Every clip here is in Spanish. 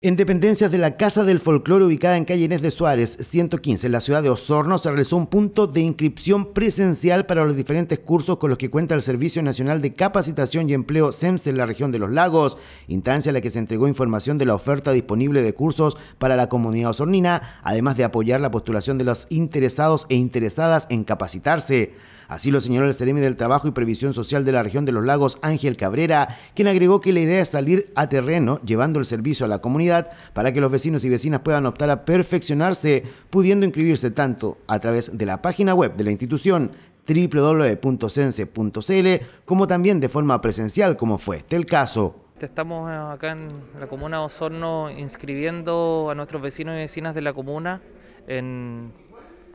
En dependencias de la Casa del Folclore ubicada en calle Inés de Suárez, 115, en la ciudad de Osorno, se realizó un punto de inscripción presencial para los diferentes cursos con los que cuenta el Servicio Nacional de Capacitación y Empleo SEMS en la región de Los Lagos, instancia a la que se entregó información de la oferta disponible de cursos para la comunidad osornina, además de apoyar la postulación de los interesados e interesadas en capacitarse. Así lo señaló el Seremi del Trabajo y Previsión Social de la región de Los Lagos, Ángel Cabrera, quien agregó que la idea es salir a terreno llevando el servicio a la comunidad para que los vecinos y vecinas puedan optar a perfeccionarse, pudiendo inscribirse tanto a través de la página web de la institución www.cense.cl como también de forma presencial, como fue este el caso. Estamos eh, acá en la comuna de Osorno inscribiendo a nuestros vecinos y vecinas de la comuna en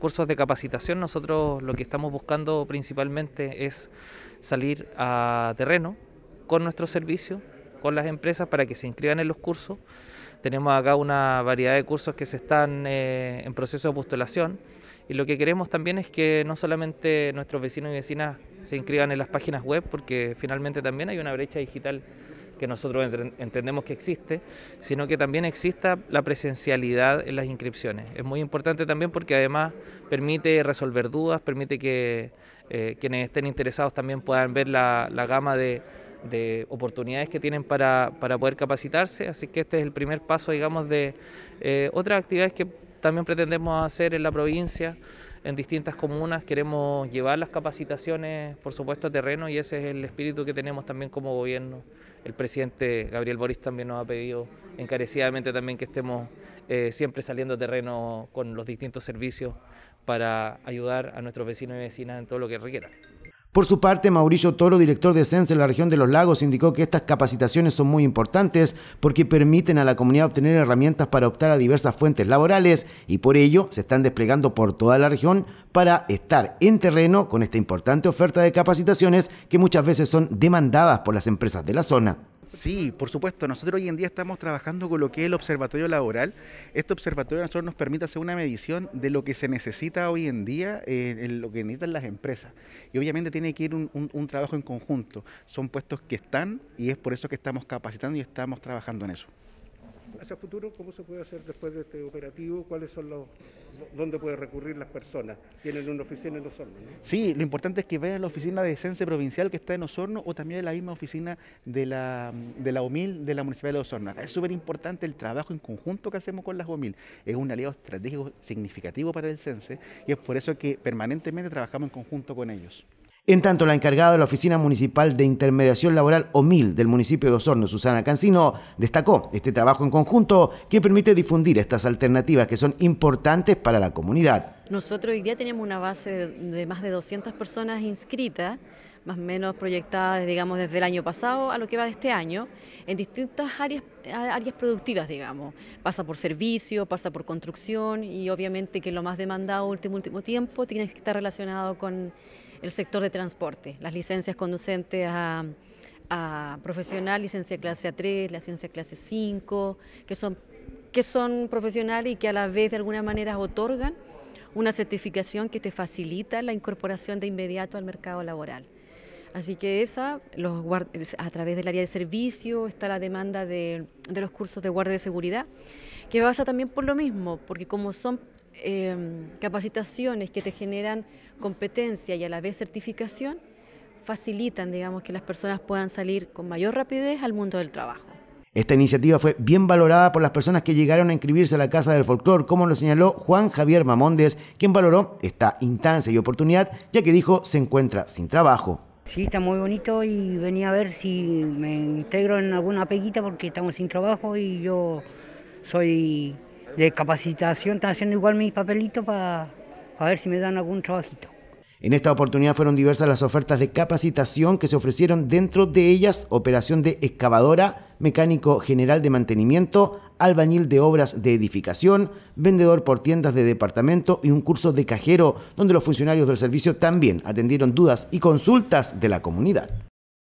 cursos de capacitación. Nosotros lo que estamos buscando principalmente es salir a terreno con nuestro servicio, con las empresas para que se inscriban en los cursos tenemos acá una variedad de cursos que se están eh, en proceso de postulación y lo que queremos también es que no solamente nuestros vecinos y vecinas se inscriban en las páginas web, porque finalmente también hay una brecha digital que nosotros entendemos que existe, sino que también exista la presencialidad en las inscripciones. Es muy importante también porque además permite resolver dudas, permite que eh, quienes estén interesados también puedan ver la gama de de oportunidades que tienen para, para, poder capacitarse, así que este es el primer paso, digamos, de eh, otras actividades que también pretendemos hacer en la provincia, en distintas comunas, queremos llevar las capacitaciones, por supuesto, a terreno y ese es el espíritu que tenemos también como gobierno. El presidente Gabriel Boris también nos ha pedido encarecidamente también que estemos eh, siempre saliendo a terreno con los distintos servicios para ayudar a nuestros vecinos y vecinas en todo lo que requieran. Por su parte, Mauricio Toro, director de SENSE en la región de los lagos, indicó que estas capacitaciones son muy importantes porque permiten a la comunidad obtener herramientas para optar a diversas fuentes laborales y por ello se están desplegando por toda la región para estar en terreno con esta importante oferta de capacitaciones que muchas veces son demandadas por las empresas de la zona. Sí, por supuesto. Nosotros hoy en día estamos trabajando con lo que es el observatorio laboral. Este observatorio nosotros nos permite hacer una medición de lo que se necesita hoy en día, eh, en lo que necesitan las empresas. Y obviamente tiene que ir un, trabajo en conjunto. Son puestos que están y es por eso que estamos capacitando y estamos trabajando en eso hacia futuro, ¿cómo se puede hacer después de este operativo? ¿Cuáles son los dónde pueden recurrir las personas? ¿Tienen una oficina en Osorno? Sí, lo importante es que vayan a la oficina de Cense Provincial que está en Osorno o también a la misma oficina de la, de la OMIL de la Municipalidad de Osorno. es súper importante el trabajo en conjunto que hacemos con las OMIL. Es un aliado estratégico significativo para el Cense y es por eso que permanentemente trabajamos en conjunto con ellos. En tanto, la encargada de la Oficina Municipal de Intermediación Laboral OMIL del municipio de Osorno, Susana Cancino, destacó este trabajo en conjunto que permite difundir estas alternativas que son importantes para la comunidad. Nosotros hoy día tenemos una base de más de 200 personas inscritas más o menos proyectadas, digamos, desde el año pasado a lo que va de este año, en distintas áreas, áreas productivas, digamos. Pasa por servicio, pasa por construcción y obviamente que lo más demandado último, último tiempo tiene que estar relacionado con el sector de transporte, las licencias conducentes a, profesional, licencia clase A3, licencia clase 5, que son, que son profesionales y que a la vez de alguna manera otorgan una certificación que te facilita la incorporación de inmediato al mercado laboral. Así que esa, a través del área de servicio, está la demanda de, los cursos de guardia de seguridad, que basa también por lo mismo, porque como son em, capacitaciones que te generan competencia y a la vez certificación, facilitan, digamos, que las personas puedan salir con mayor rapidez al mundo del trabajo. Esta iniciativa fue bien valorada por las personas que llegaron a inscribirse a la Casa del Folclor, como lo señaló Juan Javier Mamondes, quien valoró esta instancia y oportunidad, ya que dijo se encuentra sin trabajo. Sí, está muy bonito y venía a ver si me integro en alguna peguita porque estamos sin trabajo y yo soy de capacitación, están haciendo igual mis papelitos para ver si me dan algún trabajito. En esta oportunidad fueron diversas las ofertas de capacitación que se ofrecieron dentro de ellas operación de excavadora, mecánico general de mantenimiento, albañil de obras de edificación, vendedor por tiendas de departamento y un curso de cajero donde los funcionarios del servicio también atendieron dudas y consultas de la comunidad.